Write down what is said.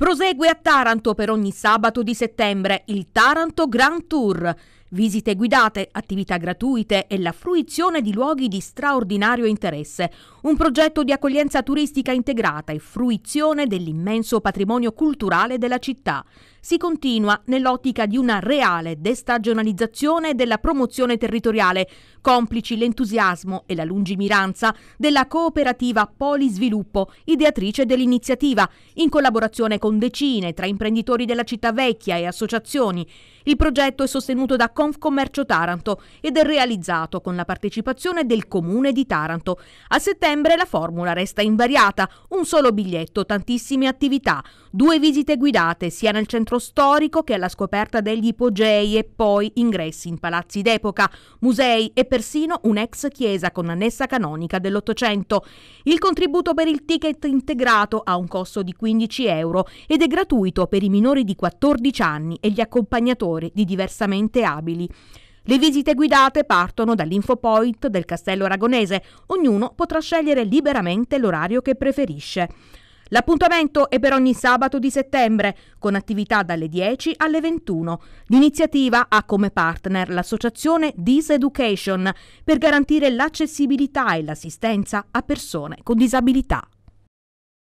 Prosegue a Taranto per ogni sabato di settembre il Taranto Grand Tour visite guidate, attività gratuite e la fruizione di luoghi di straordinario interesse, un progetto di accoglienza turistica integrata e fruizione dell'immenso patrimonio culturale della città. Si continua nell'ottica di una reale destagionalizzazione della promozione territoriale, complici l'entusiasmo e la lungimiranza della cooperativa Polisviluppo, ideatrice dell'iniziativa, in collaborazione con decine tra imprenditori della città vecchia e associazioni. Il progetto è sostenuto da Confcommercio Taranto ed è realizzato con la partecipazione del Comune di Taranto. A settembre la formula resta invariata, un solo biglietto, tantissime attività, due visite guidate sia nel centro storico che alla scoperta degli ipogei e poi ingressi in palazzi d'epoca, musei e persino un'ex chiesa con annessa canonica dell'Ottocento. Il contributo per il ticket integrato ha un costo di 15 euro ed è gratuito per i minori di 14 anni e gli accompagnatori di diversamente abili disabili. Le visite guidate partono dall'infopoint del Castello Aragonese, ognuno potrà scegliere liberamente l'orario che preferisce. L'appuntamento è per ogni sabato di settembre, con attività dalle 10 alle 21. L'iniziativa ha come partner l'associazione Diseducation per garantire l'accessibilità e l'assistenza a persone con disabilità.